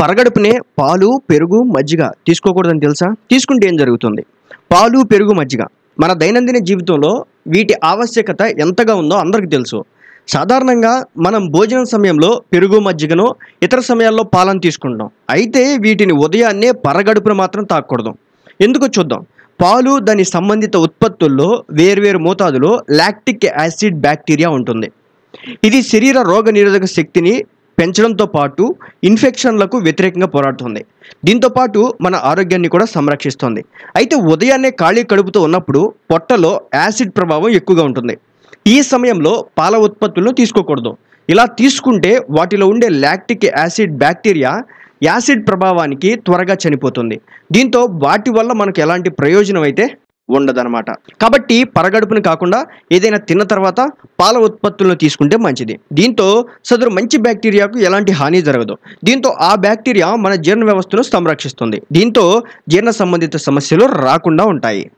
పరగడుపునే పాలు పెరుగు మజ్జిగ తీసుకోకూడదని తెలుసా తీసుకుంటే ఏం జరుగుతుంది పాలు పెరుగు మజ్జిగ మన దైనందిన జీవితంలో వీటి ఆవశ్యకత ఎంతగా ఉందో అందరికీ తెలుసు సాధారణంగా మనం భోజనం సమయంలో పెరుగు మజ్జిగను ఇతర సమయాల్లో పాలను తీసుకుంటాం అయితే వీటిని ఉదయాన్నే పరగడుపును మాత్రం తాకూడదు ఎందుకు చూద్దాం పాలు దాని సంబంధిత ఉత్పత్తుల్లో వేర్వేరు మోతాదులో లాక్టిక్ యాసిడ్ బ్యాక్టీరియా ఉంటుంది ఇది శరీర రోగ నిరోధక శక్తిని పెంచడంతో పాటు ఇన్ఫెక్షన్లకు వ్యతిరేకంగా పోరాడుతుంది దీంతోపాటు మన ఆరోగ్యాన్ని కూడా సంరక్షిస్తుంది అయితే ఉదయాన్నే ఖాళీ కడుపుతో ఉన్నప్పుడు పొట్టలో యాసిడ్ ప్రభావం ఎక్కువగా ఉంటుంది ఈ సమయంలో పాల ఉత్పత్తులను తీసుకోకూడదు ఇలా తీసుకుంటే వాటిలో ఉండే లాక్టిక్ యాసిడ్ బ్యాక్టీరియా యాసిడ్ ప్రభావానికి త్వరగా చనిపోతుంది దీంతో వాటి వల్ల మనకు ఎలాంటి ప్రయోజనం అయితే ఉండదన్నమాట కాబట్టి పరగడుపుని కాకుండా ఏదైనా తిన్న తర్వాత పాల ఉత్పత్తులను తీసుకుంటే మంచిది దీంతో సదరు మంచి బ్యాక్టీరియాకు ఎలాంటి హాని జరగదు దీంతో ఆ బ్యాక్టీరియా మన జీర్ణ వ్యవస్థను సంరక్షిస్తుంది దీంతో జీర్ణ సంబంధిత సమస్యలు రాకుండా ఉంటాయి